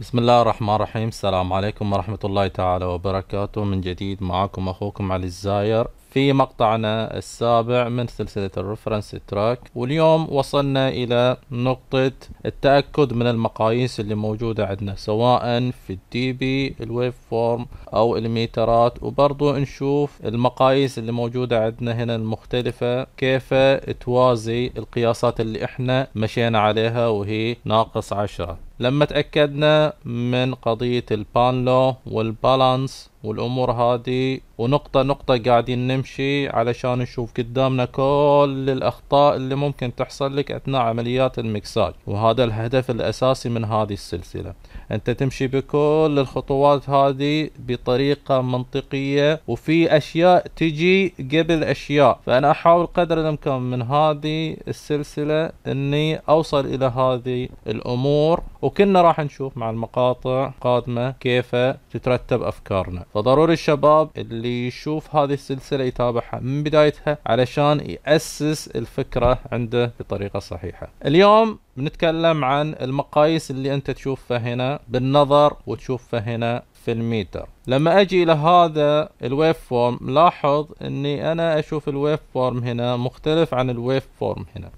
بسم الله الرحمن الرحيم السلام عليكم ورحمة الله تعالى وبركاته من جديد معكم أخوكم علي الزاير في مقطعنا السابع من سلسلة الرفرنس تراك واليوم وصلنا إلى نقطة التأكد من المقاييس اللي موجودة عندنا سواء في الدي بي الويف فورم أو الميترات وبرضو نشوف المقاييس اللي موجودة عندنا هنا المختلفة كيف توازي القياسات اللي احنا مشينا عليها وهي ناقص عشرة لما تأكدنا من قضية البانلو والبالانس والامور هذه ونقطة نقطة قاعدين نمشي علشان نشوف قدامنا كل الاخطاء اللي ممكن تحصل لك اثناء عمليات المكساج وهذا الهدف الاساسي من هذه السلسلة انت تمشي بكل الخطوات هذه بطريقة منطقية وفي اشياء تجي قبل اشياء فانا احاول قدر الامكان من هذه السلسلة اني اوصل الى هذه الامور وكنا راح نشوف مع المقاطع قادمة كيف تترتب افكارنا فضروري الشباب اللي يشوف هذه السلسلة يتابعها من بدايتها علشان يأسس الفكرة عنده بطريقة صحيحة اليوم بنتكلم عن المقاييس اللي انت تشوفها هنا بالنظر وتشوفها هنا في الميتر لما اجي الى هذا الويف فورم لاحظ اني انا اشوف الويف فورم هنا مختلف عن الويف فورم هنا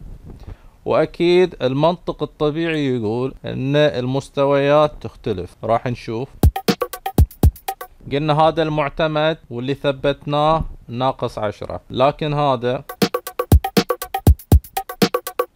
واكيد المنطق الطبيعي يقول ان المستويات تختلف راح نشوف قلنا هذا المعتمد واللي ثبتناه ناقص عشرة لكن هذا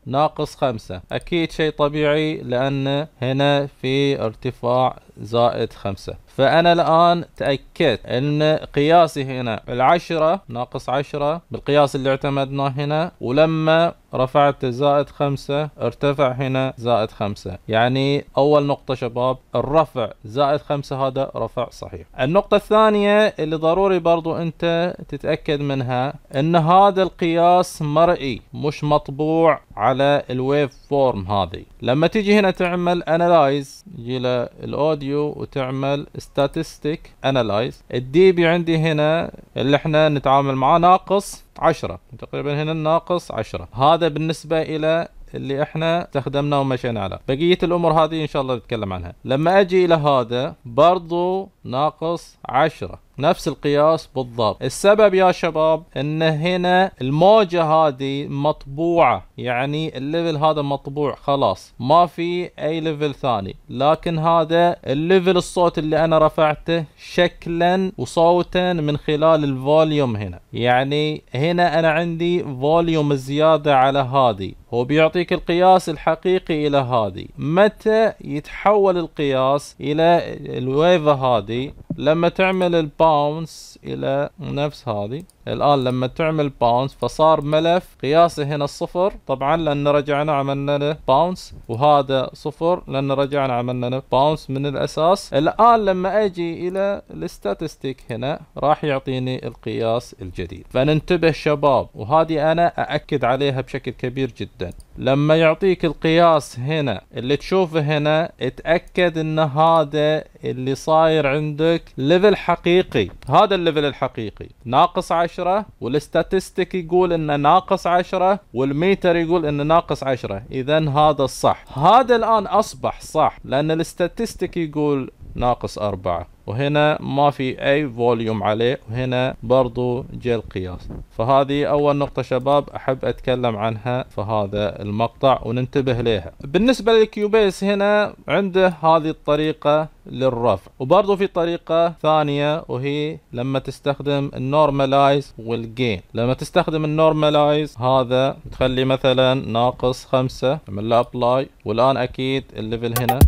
ناقص خمسة أكيد شيء طبيعي لأن هنا في ارتفاع زائد خمسة فأنا الآن تأكدت أن قياسي هنا العشرة ناقص عشرة بالقياس اللي اعتمدناه هنا ولما رفعت زائد خمسة ارتفع هنا زائد خمسة يعني أول نقطة شباب الرفع زائد خمسة هذا رفع صحيح النقطة الثانية اللي ضروري برضو أنت تتأكد منها أن هذا القياس مرئي مش مطبوع على الويف فورم هذه لما تيجي هنا تعمل انالايز يجي له الاوديو فيديو وتعمل statistic analyze الدي بي عندي هنا اللي احنا نتعامل معاه ناقص 10 تقريبا هنا ناقص 10 هذا بالنسبة إلى اللي احنا استخدمناه ومشينا على بقية الامور هذه ان شاء الله نتكلم عنها لما اجي الى هذا برضو ناقص 10 نفس القياس بالضبط السبب يا شباب ان هنا الموجة هذه مطبوعة يعني الليفل هذا مطبوع خلاص ما في اي ليفل ثاني لكن هذا الليفل الصوت اللي انا رفعته شكلا وصوتا من خلال الفوليوم هنا يعني هنا انا عندي فوليوم زيادة على هذه هو بيعطيك القياس الحقيقي الى هذه متى يتحول القياس الى الويفة هذه لما تعمل الباونس الى نفس هذه الان لما تعمل باونس فصار ملف قياسه هنا صفر طبعا لان رجعنا عملنا له باونس وهذا صفر لان رجعنا عملنا له باونس من الاساس الان لما اجي الى الاستاتستيك هنا راح يعطيني القياس الجديد فننتبه شباب وهذه انا ااكد عليها بشكل كبير جدا لما يعطيك القياس هنا اللي تشوفه هنا اتاكد ان هذا اللي صاير عندك ليفل حقيقي هذا الليفل الليفل الحقيقي ناقص 10 والاستاتستيك يقول انه ناقص 10 والميتر يقول انه ناقص 10 اذا هذا الصح هذا الان اصبح صح لان الاستاتستيك يقول ناقص أربعة وهنا ما في أي فوليوم عليه وهنا برضو جاء القياس فهذه أول نقطة شباب أحب أتكلم عنها في هذا المقطع وننتبه لها بالنسبة للكيوبيس هنا عنده هذه الطريقة للرفع وبرضو في طريقة ثانية وهي لما تستخدم النورمالايز والجين لما تستخدم النورمالايز هذا تخلي مثلا ناقص خمسة لما ابلاي والآن أكيد الليفل هنا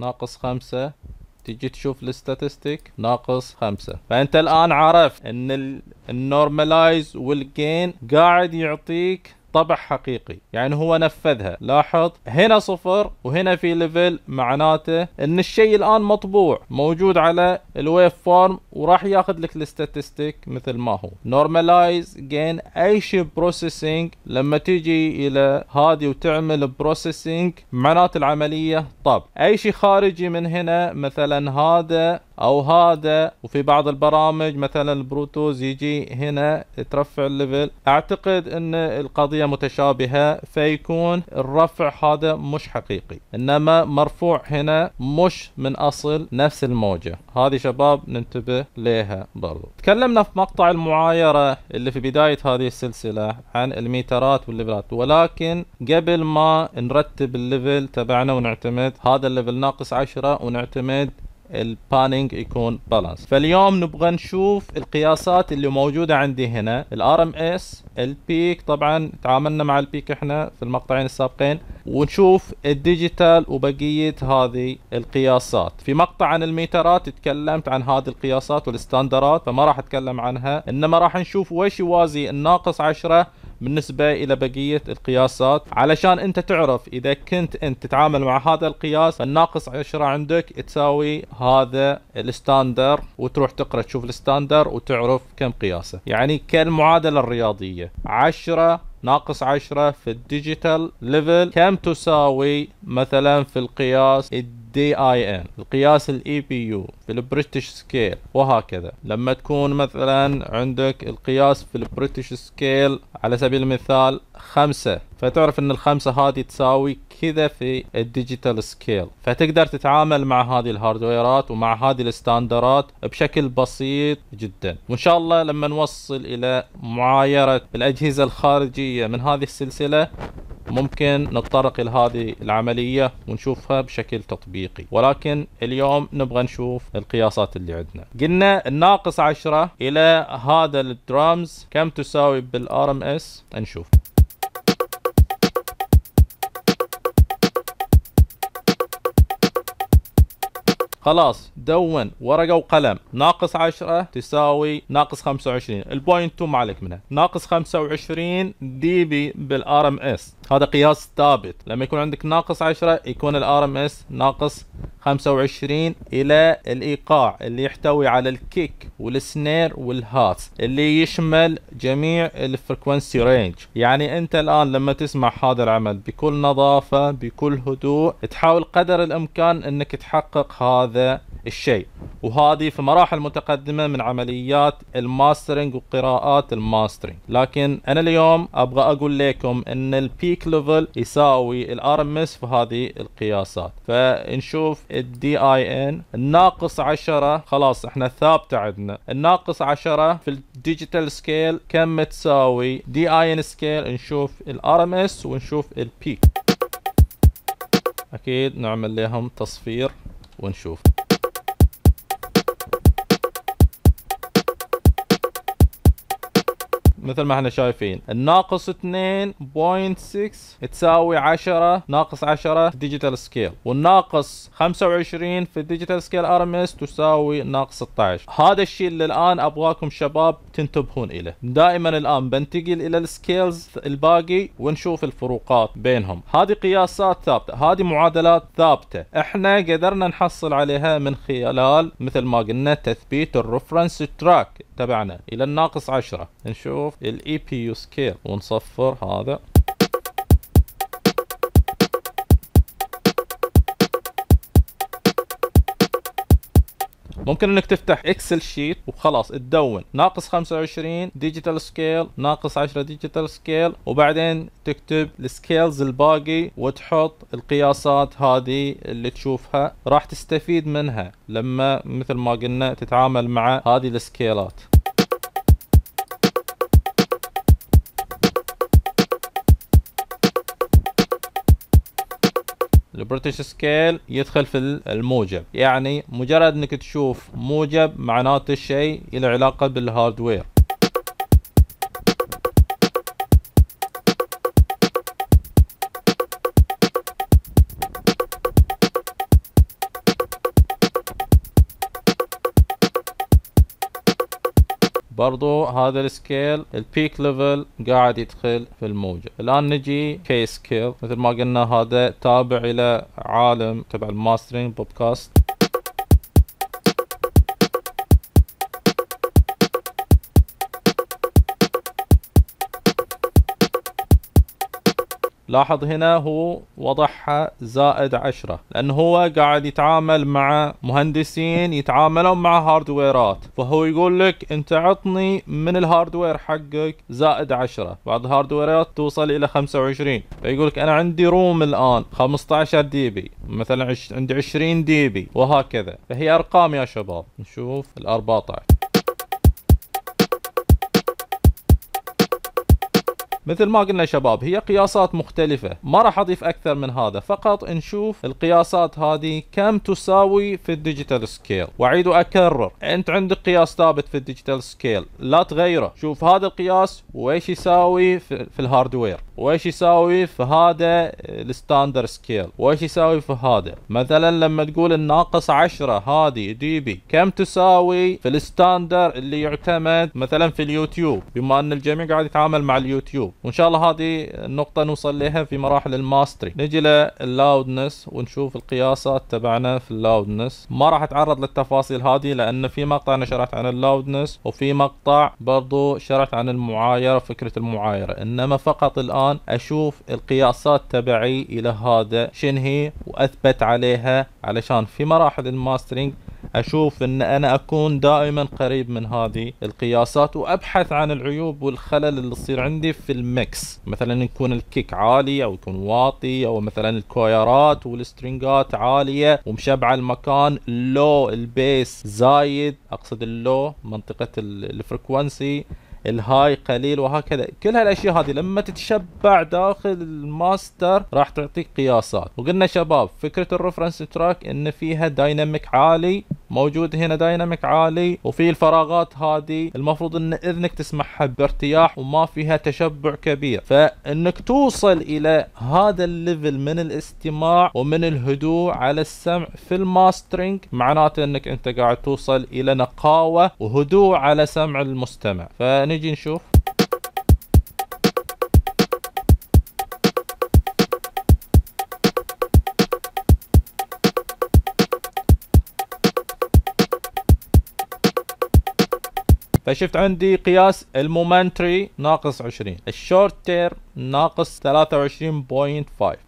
ناقص خمسة تجي تشوف الستاتستيك ناقص خمسة فانت الان عرفت ان النورماليز والجين قاعد يعطيك طبع حقيقي يعني هو نفذها لاحظ هنا صفر وهنا في ليفل معناته ان الشيء الان مطبوع موجود على الويف فورم وراح ياخذ لك الاستاتستيك مثل ما هو نورماليز جين اي شيء بروسيسنج لما تيجي الى هذه وتعمل بروسيسنج معناته العمليه طب اي شيء خارجي من هنا مثلا هذا او هذا وفي بعض البرامج مثلا البروتوز يجي هنا ترفع الليفل اعتقد ان القضية متشابهة فيكون الرفع هذا مش حقيقي انما مرفوع هنا مش من اصل نفس الموجة هذه شباب ننتبه لها برضو تكلمنا في مقطع المعايرة اللي في بداية هذه السلسلة عن الميترات والليفلات ولكن قبل ما نرتب الليفل تبعنا ونعتمد هذا الليفل ناقص 10 ونعتمد البانينج يكون بالانس فاليوم نبغى نشوف القياسات اللي موجوده عندي هنا الار ام اس البيك طبعا تعاملنا مع البيك احنا في المقطعين السابقين ونشوف الديجيتال وبقيه هذه القياسات في مقطع عن الميترات تكلمت عن هذه القياسات والستاندرات فما راح اتكلم عنها انما راح نشوف وش يوازي الناقص 10 بالنسبة إلى بقية القياسات علشان أنت تعرف إذا كنت أنت تتعامل مع هذا القياس فالناقص 10 عندك تساوي هذا الستاندر وتروح تقرأ تشوف الستاندر وتعرف كم قياسه يعني كالمعادلة الرياضية 10 ناقص 10 في الديجيتال ليفل كم تساوي مثلا في القياس دي اي ان القياس الاي بي e يو في البريتش سكيل وهكذا لما تكون مثلا عندك القياس في البريتش سكيل على سبيل المثال خمسة فتعرف ان الخمسة هذه تساوي كذا في الديجيتال سكيل فتقدر تتعامل مع هذه الهاردويرات ومع هذه الستاندرات بشكل بسيط جدا وان شاء الله لما نوصل الى معايرة الاجهزة الخارجية من هذه السلسلة ممكن نتطرق لهذه العملية ونشوفها بشكل تطبيقي ولكن اليوم نبغى نشوف القياسات اللي عندنا قلنا الناقص 10 إلى هذا الدرامز كم تساوي بالار ام اس نشوف خلاص دون ورقة وقلم ناقص 10 تساوي ناقص 25 البوينت 2 ما عليك منها ناقص 25 دي بي بالار ام اس هذا قياس ثابت لما يكون عندك ناقص 10 يكون الار ام اس ناقص 25 الى الايقاع اللي يحتوي على الكيك والسنير والهاتس اللي يشمل جميع الفريكونسي رينج يعني انت الان لما تسمع هذا العمل بكل نظافة بكل هدوء تحاول قدر الامكان انك تحقق هذا الشيء وهذه في مراحل متقدمة من عمليات الماسترينج وقراءات الماسترينج لكن انا اليوم ابغى اقول لكم ان البيك ليفل يساوي الار ام اس في هذه القياسات فنشوف الدي اي ان الناقص 10 خلاص احنا الثابته عندنا الناقص 10 في الديجيتال سكيل كم تساوي دي اي ان سكيل نشوف الار ام اس ونشوف البيك اكيد نعمل لهم تصفير ونشوف مثل ما احنا شايفين الناقص 2.6 تساوي 10 ناقص 10 في ديجيتال سكيل والناقص 25 في الديجيتال سكيل ار ام اس تساوي ناقص 16 هذا الشيء اللي الان ابغاكم شباب تنتبهون اليه دائما الان بنتقل الى السكيلز الباقي ونشوف الفروقات بينهم هذه قياسات ثابته هذه معادلات ثابته احنا قدرنا نحصل عليها من خلال مثل ما قلنا تثبيت الرفرنس تراك تبعنا الى الناقص 10 نشوف نشوف الاي بي يو سكيل ونصفر هذا ممكن انك تفتح اكسل شيت وخلاص تدون ناقص 25 ديجيتال سكيل ناقص 10 ديجيتال سكيل وبعدين تكتب السكيلز الباقي وتحط القياسات هذه اللي تشوفها راح تستفيد منها لما مثل ما قلنا تتعامل مع هذه السكيلات البريتش سكيل يدخل في الموجب يعني مجرد انك تشوف موجب معناته الشيء له علاقه بالهاردوير برضو هذا السكيل البيك ليفل قاعد يدخل في الموجة الآن نجي كي سكيل مثل ما قلنا هذا تابع إلى عالم تبع الماسترينج بودكاست لاحظ هنا هو وضعها زائد عشرة لأنه هو قاعد يتعامل مع مهندسين يتعاملون مع هاردويرات فهو يقول لك أنت عطني من الهاردوير حقك زائد عشرة بعض الهاردويرات توصل إلى خمسة وعشرين فيقول لك أنا عندي روم الآن 15 دي بي مثلا عندي عشرين دي بي وهكذا فهي أرقام يا شباب نشوف الأربعة عشر مثل ما قلنا شباب هي قياسات مختلفة ما راح اضيف اكثر من هذا فقط نشوف القياسات هذه كم تساوي في الديجيتال سكيل واعيد واكرر انت عندك قياس ثابت في الديجيتال سكيل لا تغيره شوف هذا القياس وايش يساوي في, في الهاردوير وايش يساوي في هذا الستاندر سكيل وايش يساوي في هذا مثلا لما تقول الناقص 10 هذه دي بي كم تساوي في الستاندر اللي يعتمد مثلا في اليوتيوب بما ان الجميع قاعد يتعامل مع اليوتيوب وان شاء الله هذه النقطة نوصل لها في مراحل الماستري نجي لللاودنس ونشوف القياسات تبعنا في اللاودنس ما راح اتعرض للتفاصيل هذه لان في مقطع انا شرحت عن اللاودنس وفي مقطع برضو شرحت عن المعايرة فكرة المعايرة انما فقط الان الآن أشوف القياسات تبعي إلى هذا شنهي وأثبت عليها علشان في مراحل الماسترينج أشوف أن أنا أكون دائما قريب من هذه القياسات وأبحث عن العيوب والخلل اللي تصير عندي في المكس مثلا يكون الكيك عالي أو يكون واطي أو مثلا الكويرات والسترنجات عالية ومشبعة المكان اللو البيس زايد أقصد اللو منطقة الفريكونسي الهاي قليل وهكذا كل هالاشياء هذه لما تتشبع داخل الماستر راح تعطيك قياسات وقلنا شباب فكره الرفرنس تراك ان فيها دايناميك عالي موجود هنا دايناميك عالي وفي الفراغات هذه المفروض ان اذنك تسمعها بارتياح وما فيها تشبع كبير فانك توصل الى هذا الليفل من الاستماع ومن الهدوء على السمع في الماسترينج معناته انك انت قاعد توصل الى نقاوه وهدوء على سمع المستمع فنجي نشوف فشفت عندي قياس المومنتري ناقص 20 الشورت تيرم ناقص 23.5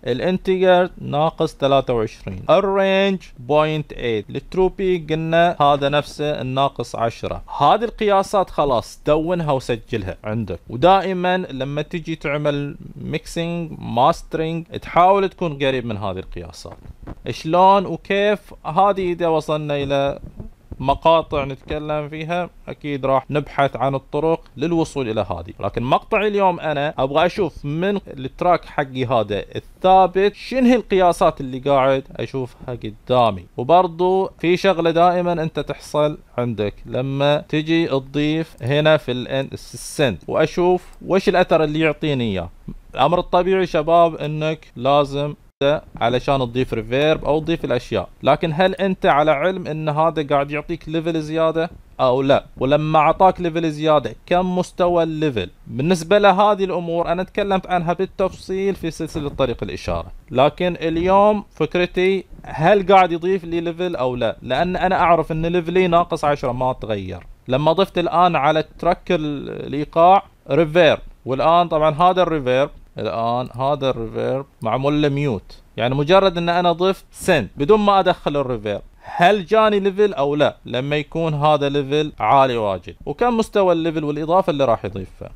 الانتجر ناقص 23 الرينج 0.8 للترو بيك قلنا هذا نفسه الناقص 10 هذه القياسات خلاص دونها وسجلها عندك ودائما لما تجي تعمل ميكسينج ماسترينج تحاول تكون قريب من هذه القياسات شلون وكيف هذه اذا وصلنا الى مقاطع نتكلم فيها اكيد راح نبحث عن الطرق للوصول الى هذه لكن مقطعي اليوم انا ابغى اشوف من التراك حقي هذا الثابت شنو القياسات اللي قاعد اشوفها قدامي وبرضو في شغله دائما انت تحصل عندك لما تجي تضيف هنا في السند واشوف وش الاثر اللي يعطيني اياه الامر الطبيعي شباب انك لازم علشان تضيف ريفيرب او تضيف الاشياء لكن هل انت على علم ان هذا قاعد يعطيك ليفل زياده او لا ولما اعطاك ليفل زياده كم مستوى الليفل بالنسبه لهذه الامور انا تكلمت عنها بالتفصيل في سلسله طريق الاشاره لكن اليوم فكرتي هل قاعد يضيف لي ليفل او لا لان انا اعرف ان ليفلي ناقص 10 ما تغير لما ضفت الان على ترك الايقاع ريفيرب والان طبعا هذا الريفيرب الان هذا الريفيرب معمول له ميوت يعني مجرد ان انا ضفت سنت بدون ما ادخل الريفيرب هل جاني ليفل او لا لما يكون هذا ليفل عالي واجد وكم مستوى الليفل والاضافه اللي راح يضيفها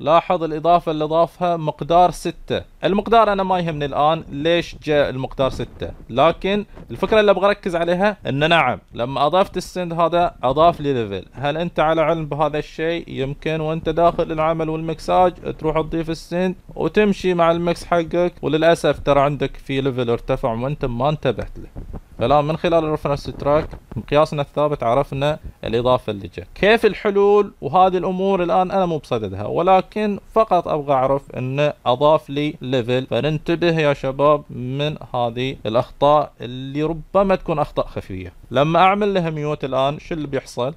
لاحظ الإضافة اللي ضافها مقدار ستة المقدار أنا ما يهمني الآن ليش جاء المقدار ستة لكن الفكرة اللي أبغى أركز عليها أنه نعم لما أضفت السند هذا أضاف لي ليفل هل أنت على علم بهذا الشيء يمكن وأنت داخل العمل والمكساج تروح تضيف السند وتمشي مع المكس حقك وللأسف ترى عندك في ليفل ارتفع وأنت ما انتبهت له فالآن من خلال الريفرنس تراك مقياسنا الثابت عرفنا الإضافة اللي جت كيف الحلول وهذه الأمور الآن أنا مو بصددها ولكن فقط أبغى أعرف أن أضاف لي ليفل فننتبه يا شباب من هذه الأخطاء اللي ربما تكون أخطاء خفية لما أعمل لها ميوت الآن شو اللي بيحصل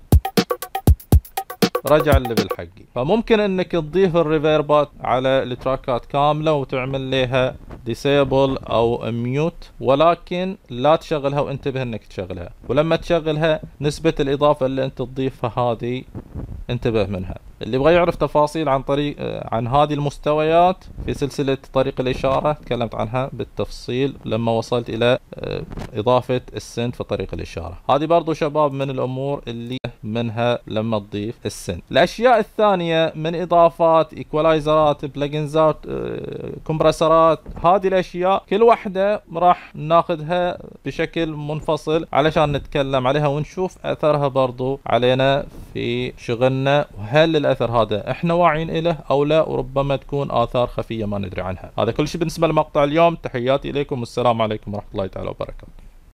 رجع الليفل حقي فممكن انك تضيف الريفيربات على التراكات كامله وتعمل لها ديسيبل او ميوت ولكن لا تشغلها وانتبه انك تشغلها ولما تشغلها نسبة الاضافة اللي انت تضيفها هذه انتبه منها اللي يبغى يعرف تفاصيل عن طريق آه، عن هذه المستويات في سلسلة طريق الإشارة تكلمت عنها بالتفصيل لما وصلت إلى آه، إضافة السنت في طريق الإشارة هذه برضو شباب من الأمور اللي منها لما تضيف السنت الأشياء الثانية من إضافات إيكولايزرات بلجنزات كومبرسرات هذه الأشياء كل واحدة راح ناخذها بشكل منفصل علشان نتكلم عليها ونشوف أثرها برضو علينا في شغلنا وهل الأثر هذا إحنا واعيين له أو لا وربما تكون آثار خفية ما ندري عنها هذا كل شيء بالنسبة لمقطع اليوم تحياتي إليكم والسلام عليكم ورحمة الله تعالى وبركاته